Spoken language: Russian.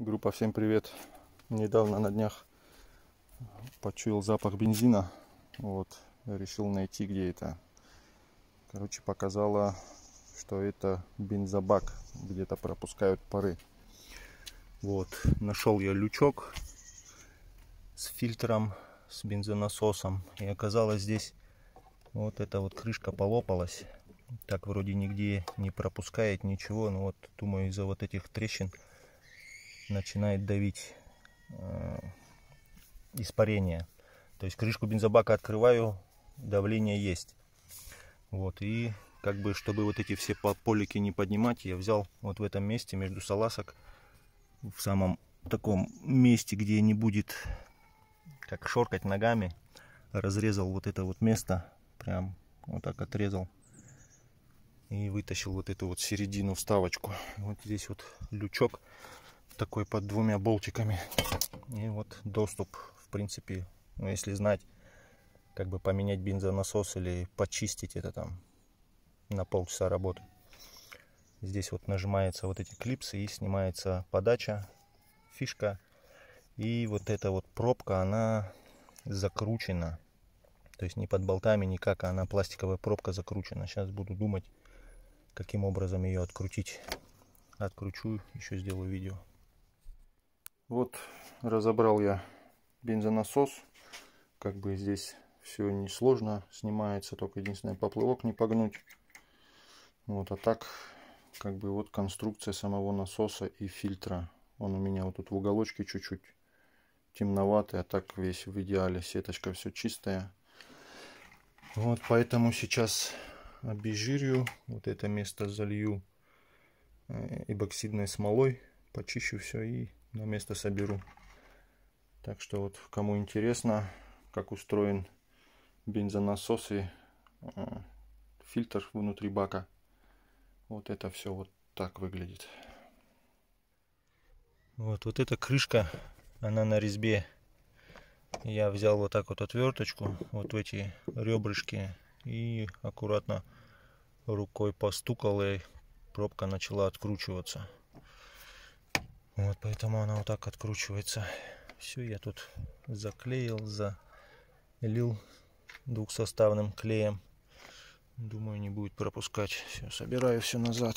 Группа, всем привет. Недавно на днях почуял запах бензина. Вот, решил найти, где это. Короче, показала, что это бензобак. Где-то пропускают пары. Вот, нашел я лючок с фильтром, с бензонасосом. И оказалось здесь вот эта вот крышка полопалась. Так вроде нигде не пропускает ничего. Но вот, думаю, из-за вот этих трещин начинает давить э, испарение. То есть крышку бензобака открываю, давление есть. Вот, и как бы, чтобы вот эти все полики не поднимать, я взял вот в этом месте между саласок, в самом таком месте, где не будет как шоркать ногами, разрезал вот это вот место, прям вот так отрезал и вытащил вот эту вот середину вставочку. Вот здесь вот лючок такой под двумя болтиками. И вот доступ, в принципе, ну, если знать, как бы поменять бензонасос или почистить это там на полчаса работы. Здесь вот нажимается вот эти клипсы и снимается подача, фишка. И вот эта вот пробка, она закручена. То есть не под болтами никак, а она пластиковая пробка закручена. Сейчас буду думать, каким образом ее открутить. Откручу, еще сделаю видео. Вот разобрал я бензонасос. Как бы здесь все несложно снимается, только единственное поплывок не погнуть. Вот, а так как бы вот конструкция самого насоса и фильтра. Он у меня вот тут в уголочке чуть-чуть темноватый, а так весь в идеале. Сеточка все чистая. Вот, поэтому сейчас обезжирю, вот это место залью э, эбоксидной смолой, почищу все и на место соберу. Так что вот кому интересно, как устроен бензонасос и э, фильтр внутри бака. Вот это все вот так выглядит. Вот, вот эта крышка, она на резьбе. Я взял вот так вот отверточку, вот в эти ребрышки и аккуратно рукой постукал и пробка начала откручиваться. Вот, поэтому она вот так откручивается. Все, я тут заклеил, залил двухсоставным клеем. Думаю, не будет пропускать. Все, собираю все назад.